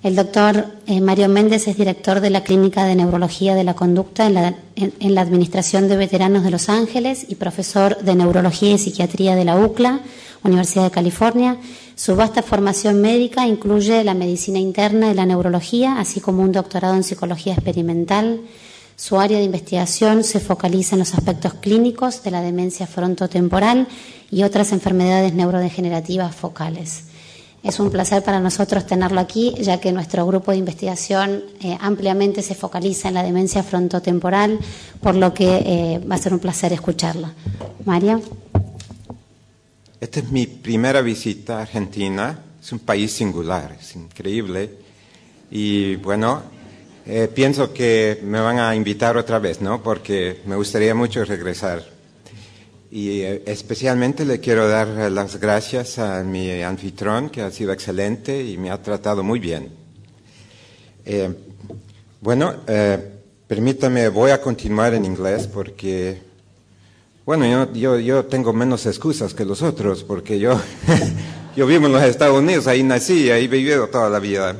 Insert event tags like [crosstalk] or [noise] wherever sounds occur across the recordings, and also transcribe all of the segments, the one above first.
El doctor eh, Mario Méndez es director de la Clínica de Neurología de la Conducta en la, en la, Administración de Veteranos de Los Ángeles y profesor de Neurología y Psiquiatría de la UCLA, Universidad de California. Su vasta formación médica incluye la medicina interna y la neurología, así como un doctorado en psicología experimental. Su área de investigación se focaliza en los aspectos clínicos de la demencia frontotemporal y otras enfermedades neurodegenerativas focales. Es un placer para nosotros tenerlo aquí, ya que nuestro grupo de investigación eh, ampliamente se focaliza en la demencia frontotemporal, por lo que eh, va a ser un placer escucharlo. María. Esta es mi primera visita a Argentina. Es un país singular, es increíble. Y bueno, eh, pienso que me van a invitar otra vez, ¿no? Porque me gustaría mucho regresar y eh, especialmente le quiero dar eh, las gracias a mi anfitrón, que ha sido excelente y me ha tratado muy bien. Eh, bueno, permítame, voy a continuar en inglés porque, bueno, yo, yo, tengo menos excusas que los otros porque yo, [laughs] yo vivo en los Estados Unidos, ahí nací, ahí he vivido toda la vida.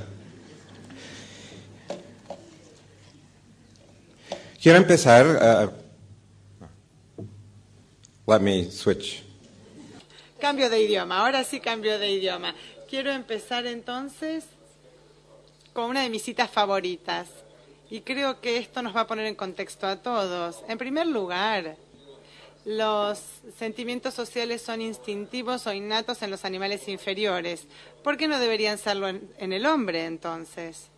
Quiero empezar. Let me switch. Cambio de idioma, ahora sí cambio de idioma. Quiero empezar entonces con una de mis citas favoritas y creo que esto nos va a poner en contexto a todos. En primer lugar, los sentimientos sociales son instintivos o innatos en los animales inferiores. ¿Por qué no deberían serlo en el hombre entonces?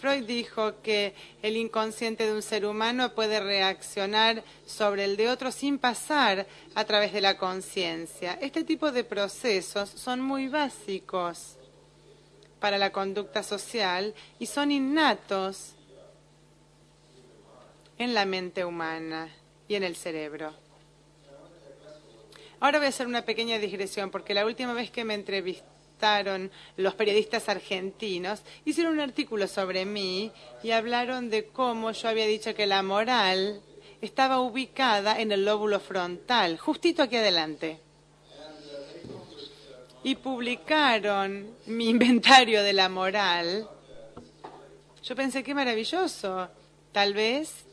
Freud dijo que el inconsciente de un ser humano puede reaccionar sobre el de otro sin pasar a través de la conciencia. Este tipo de procesos son muy básicos para la conducta social y son innatos en la mente humana y en el cerebro. Ahora voy a hacer una pequeña digresión porque la última vez que me entrevisté los periodistas argentinos, hicieron un artículo sobre mí y hablaron de cómo yo había dicho que la moral estaba ubicada en el lóbulo frontal, justito aquí adelante. Y publicaron mi [laughs] inventario de la moral. Yo pensé, qué maravilloso. Tal vez...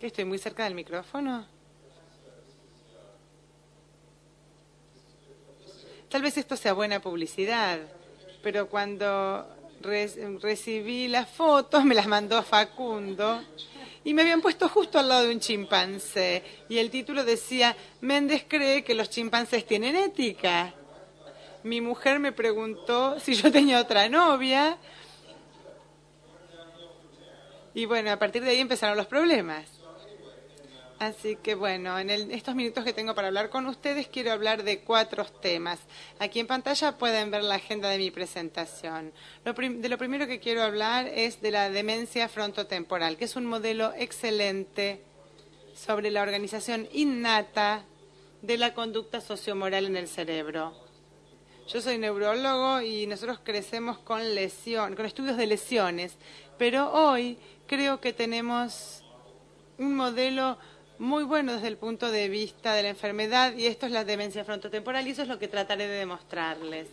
¿Estoy muy cerca del micrófono? Tal vez esto sea buena publicidad, pero cuando recibí las fotos, [laughs] me las mandó Facundo y me habían puesto justo al lado de un chimpancé y el título decía, Méndez cree que los chimpancés tienen ética. Mi mujer me preguntó [laughs] si yo tenía otra novia y bueno, a partir de ahí empezaron los problemas. Así que bueno, en estos minutos que tengo para hablar con ustedes quiero hablar de cuatro temas. Aquí en pantalla pueden ver la agenda de mi presentación. de lo primero que quiero hablar es de la demencia frontotemporal, que es un modelo excelente sobre la organización innata de la conducta sociomoral en el cerebro. Yo soy neurólogo y nosotros crecemos con lesión, con estudios de lesiones, pero hoy creo que tenemos un modelo muy bueno desde el punto de vista de la enfermedad y esto es la demencia frontotemporal y eso es lo que trataré de demostrarles.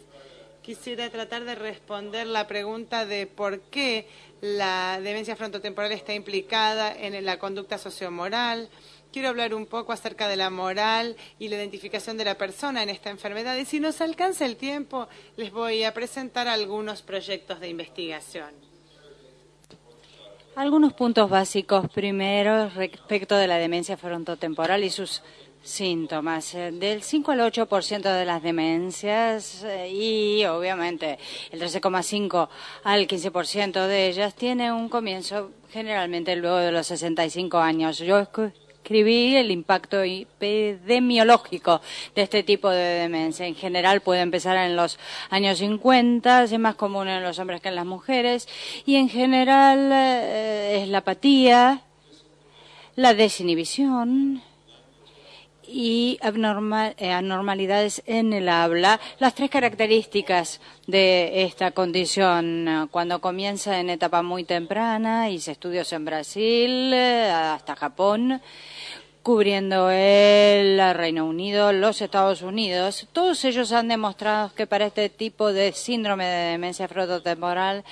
Quisiera tratar de responder la pregunta de por qué la demencia frontotemporal está implicada en la conducta sociomoral. Quiero hablar un poco acerca de la moral y la identificación de la persona en esta enfermedad y si nos alcanza el tiempo les voy a presentar algunos proyectos de investigación. Algunos puntos básicos. Primero, respecto de la demencia frontotemporal y sus síntomas. Eh, del 5 al 8% de las demencias eh, y obviamente el 13,5 al 15% de ellas tiene un comienzo generalmente luego de los 65 años. Yo el impacto epidemiológico de este tipo de demencia. En general puede empezar en los años 50, es más común en los hombres que en las mujeres, y en general eh, es la apatía, la desinhibición, y eh, anormalidades en el habla, las tres características de esta condición, eh, cuando comienza en etapa muy temprana, hice estudios en Brasil eh, hasta Japón, cubriendo el Reino Unido, los Estados Unidos. Todos ellos han demostrado que para este tipo de síndrome de demencia frontotemporal,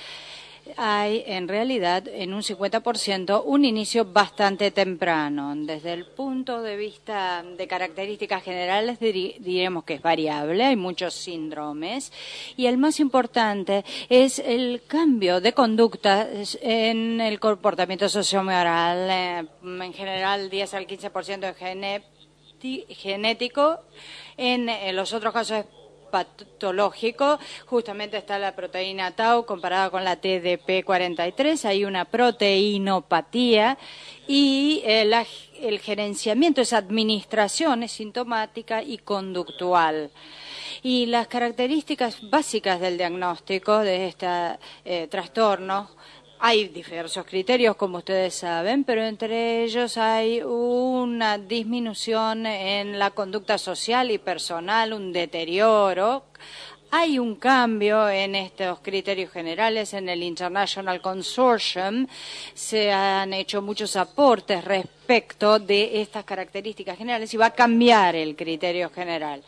hay en realidad en un 50% un inicio bastante temprano. Desde el punto de vista de características generales diremos que es variable, hay muchos síndromes y el más importante es el cambio de conducta en el comportamiento sociomoral, eh, en general 10 al 15% es genético. En los otros casos es patológico. Justamente está la proteína tau comparada con la TDP43, hay una proteinopatía y eh, el gerenciamiento, es administración es sintomática y conductual. Y las características básicas del diagnóstico de este eh, trastorno hay diversos criterios, como ustedes saben, pero entre ellos hay una disminución en la conducta social y personal, un deterioro. Hay un cambio en estos criterios generales en el International Consortium. Se han hecho muchos aportes respecto respecto de estas características generales y va a cambiar el criterio general.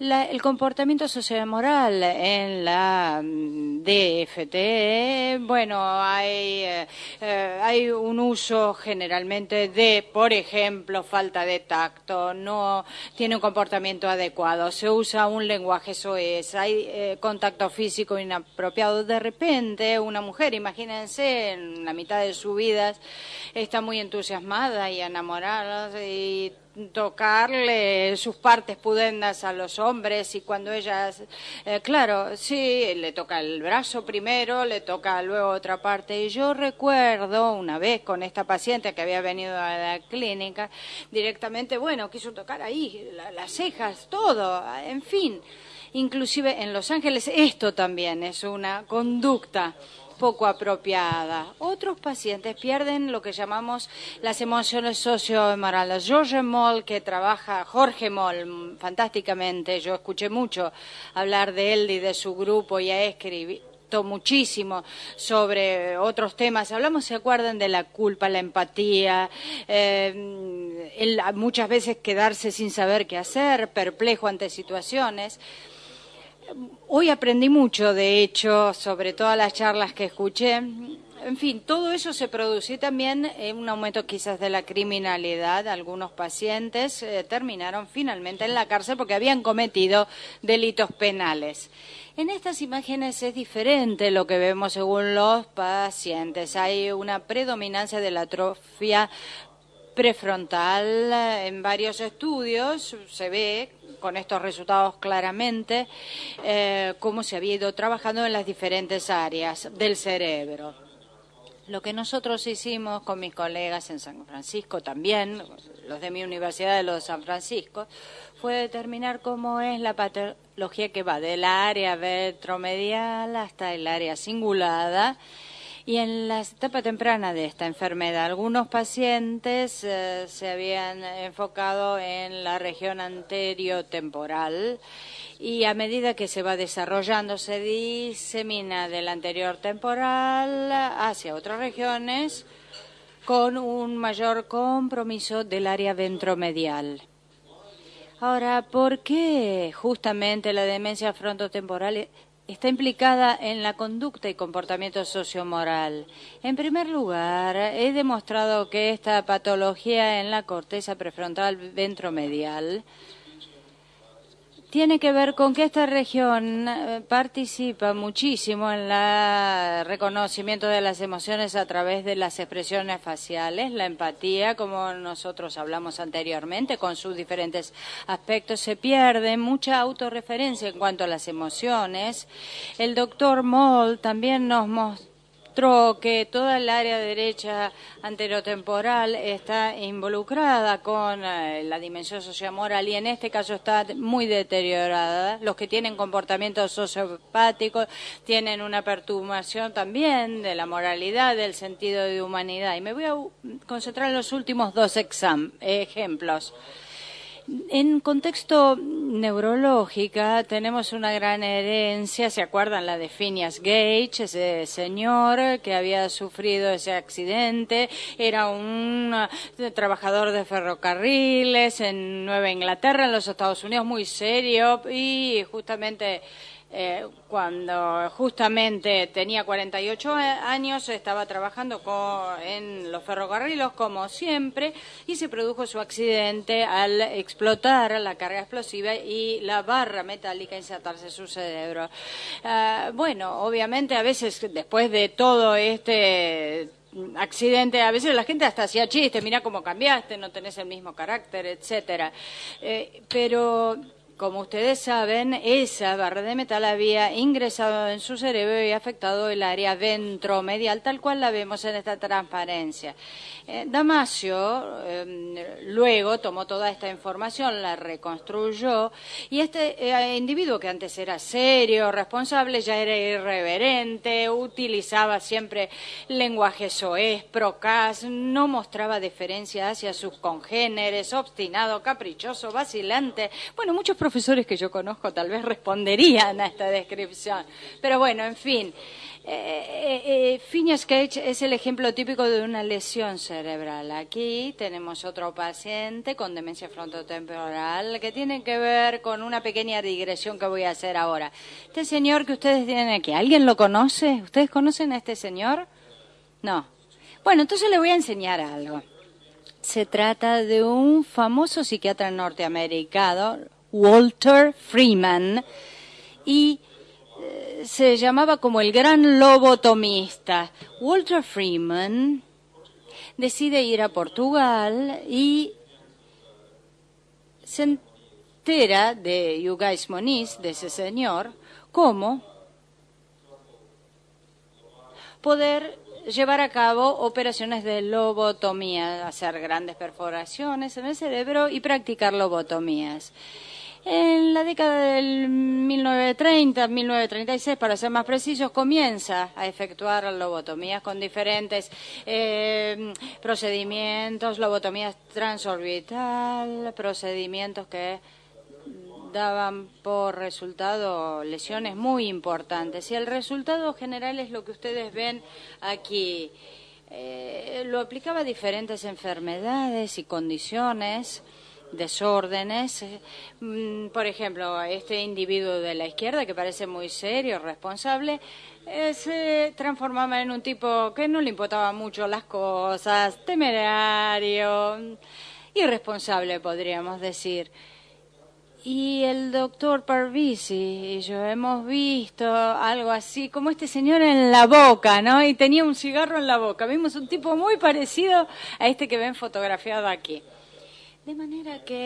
el comportamiento moral en la mm, DFT, bueno, hay, eh, eh, hay un uso generalmente de, por ejemplo, falta de tacto, no tiene un comportamiento adecuado, se usa un lenguaje soez, hay eh, contacto físico inapropiado. De repente, una mujer, imagínense, en la mitad de su vida está muy entusiasmada y enamorarnos, y tocarle sus partes pudendas a los hombres y cuando ellas, eh, claro, sí, le toca el brazo primero, le toca luego otra parte. Y yo recuerdo una vez con esta paciente que había venido a la clínica, directamente, bueno, quiso tocar ahí, las cejas, todo, en fin. Inclusive en Los Ángeles esto también es una conducta poco apropiada. Otros pacientes pierden lo que llamamos las emociones socioemocionales. Jorge Moll, que trabaja, Jorge Moll, fantásticamente, yo escuché mucho hablar de él y de su grupo y ha escrito muchísimo sobre otros temas. Hablamos, se acuerdan, de la culpa, la empatía, eh, muchas veces quedarse sin saber qué hacer, perplejo ante situaciones. Hoy aprendí mucho, de hecho, sobre todas las charlas que escuché. En fin, todo eso se produce también en eh, un aumento quizás de la criminalidad. Algunos pacientes eh, terminaron finalmente en la cárcel porque habían cometido delitos penales. En estas imágenes es diferente lo que vemos según los pacientes. Hay una predominancia de la atrofia prefrontal en varios estudios. Se ve con estos resultados claramente eh, cómo se había ido trabajando en las diferentes áreas del cerebro. Lo que nosotros hicimos con mis colegas en San Francisco también, los de mi Universidad de los San Francisco, fue determinar cómo es la patología que va del área ventromedial hasta el área cingulada y en la etapa temprana de esta enfermedad, algunos pacientes eh, se habían enfocado en la región temporal y a medida que se va desarrollando se disemina del anterior temporal hacia otras regiones con un mayor compromiso del área ventromedial. Ahora, ¿por qué justamente la demencia frontotemporal está implicada en la conducta y comportamiento sociomoral. En primer lugar, he demostrado que esta patología en la corteza prefrontal ventromedial tiene que ver con que esta región eh, participa muchísimo en el reconocimiento de las emociones a través de las expresiones faciales, la empatía, como nosotros hablamos anteriormente, con sus diferentes aspectos. Se pierde mucha autorreferencia en cuanto a las emociones. El doctor Moll también nos mostró otro, que toda el área derecha anterotemporal está involucrada con eh, la dimensión sociomoral y en este caso está muy deteriorada. Los que tienen comportamientos sociopáticos tienen una perturbación también de la moralidad, del sentido de humanidad. Y me voy a concentrar en los últimos dos ejemplos. En contexto neurológica tenemos una gran herencia, ¿se acuerdan la de Phineas Gage, ese señor que había sufrido ese accidente? Era un eh, trabajador de ferrocarriles en Nueva Inglaterra, en los Estados Unidos, muy serio y justamente eh, cuando justamente tenía 48 años, estaba trabajando en los ferrocarriles como siempre y se produjo su accidente al explotar la carga explosiva y la barra metálica insertarse en su cerebro. Ah, bueno, obviamente a veces después de todo este accidente, a veces la gente hasta hacía chistes, mira cómo cambiaste, no tenés el mismo carácter, etcétera. Eh, pero como ustedes saben, esa barra de metal había ingresado en su cerebro y afectado el área ventromedial, tal cual la vemos en esta transparencia. Eh, Damasio em, luego tomó toda esta información, la reconstruyó y este eh, individuo que antes era serio, responsable, ya era irreverente, utilizaba siempre lenguaje soez, PROCAS, no mostraba deferencia hacia sus congéneres, obstinado, caprichoso, vacilante. Bueno, muchos profesores que yo conozco tal vez responderían a esta descripción. Pero bueno, en fin. Eh, Sketch eh, es el ejemplo típico de una lesión cerebral. Aquí tenemos otro paciente con demencia frontotemporal que tiene que ver con una pequeña digresión que voy a hacer ahora. Este señor que ustedes tienen aquí, ¿alguien lo conoce? ¿Ustedes conocen a este señor? No. Bueno, entonces le voy a enseñar algo. Se trata de un famoso psiquiatra norteamericano, Walter Freeman y eh, se llamaba como el gran lobotomista. Walter Freeman decide ir a Portugal y se entera de Yugais Moniz, de ese señor, cómo poder llevar a cabo operaciones de lobotomía, hacer grandes perforaciones en el cerebro y practicar lobotomías. En la década del 1930, 1936, para ser más precisos, comienza a efectuar lobotomías con diferentes eh, procedimientos, lobotomías transorbital, procedimientos que daban por resultado lesiones muy importantes. Y el resultado general es lo que ustedes ven aquí. Eh, lo aplicaba a diferentes enfermedades y condiciones desórdenes. Mm, por ejemplo, este individuo de la izquierda, que parece muy serio, responsable, eh, se transformaba en un tipo que no le importaba mucho las cosas, temerario, irresponsable, podríamos decir. Y el doctor Parvisi y yo hemos visto algo así, como este señor en la boca, ¿no? Y tenía un cigarro en la boca. Vimos un tipo muy parecido a este que ven fotografiado aquí. De manera que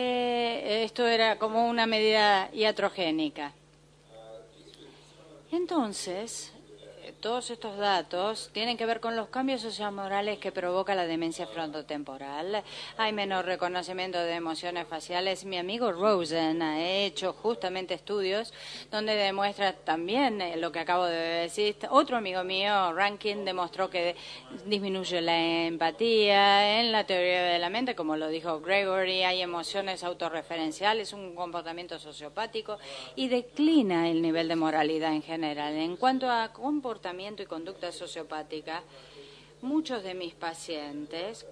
eh, esto era como una medida iatrogénica. Entonces, todos estos datos tienen que ver con los cambios sociomorales que provoca la demencia frontotemporal. Hay menor reconocimiento de emociones faciales. Mi amigo Rosen ha hecho justamente estudios donde demuestra también eh, lo que acabo de decir. Otro amigo mío, Rankin, demostró que disminuye la empatía en la teoría de la mente, como lo dijo Gregory. Hay emociones autorreferenciales, un comportamiento sociopático y declina el nivel de moralidad en general. En cuanto a comportamiento, y conducta sociopática, muchos de mis pacientes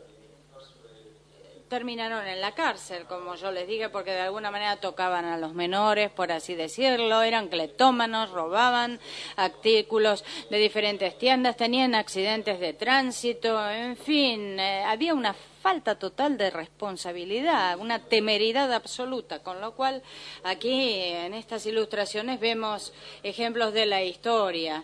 terminaron en la cárcel, como yo les dije, porque de alguna manera tocaban a los menores, por así decirlo, eran cletómanos, robaban artículos de diferentes tiendas, tenían accidentes de tránsito, en fin, eh, había una falta total de responsabilidad, una temeridad absoluta, con lo cual aquí en estas ilustraciones vemos ejemplos de la historia.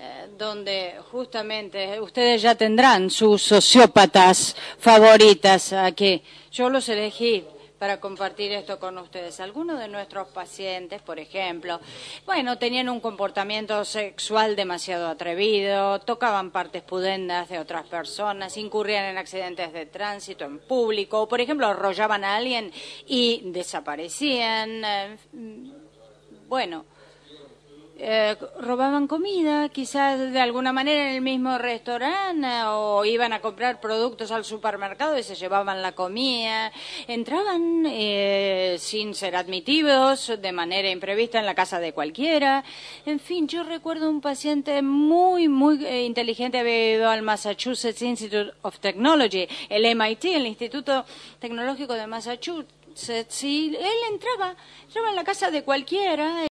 Eh, donde justamente ustedes ya tendrán sus sociópatas favoritas aquí. Yo los elegí para compartir esto con ustedes. Algunos de nuestros pacientes, por ejemplo, bueno, tenían un comportamiento sexual demasiado atrevido, tocaban partes pudendas de otras personas, incurrían en accidentes de tránsito en público, por ejemplo, arrollaban a alguien y desaparecían. Eh, mm, bueno, eh, robaban comida, quizás de alguna manera en el mismo restaurante, o iban a comprar productos al supermercado y se llevaban la comida. Entraban eh, sin ser admitidos, de manera imprevista, en la casa de cualquiera. En fin, yo recuerdo un paciente muy, muy eh, inteligente, había ido al Massachusetts Institute of Technology, el MIT, el Instituto Tecnológico de Massachusetts, y él entraba, entraba en la casa de cualquiera.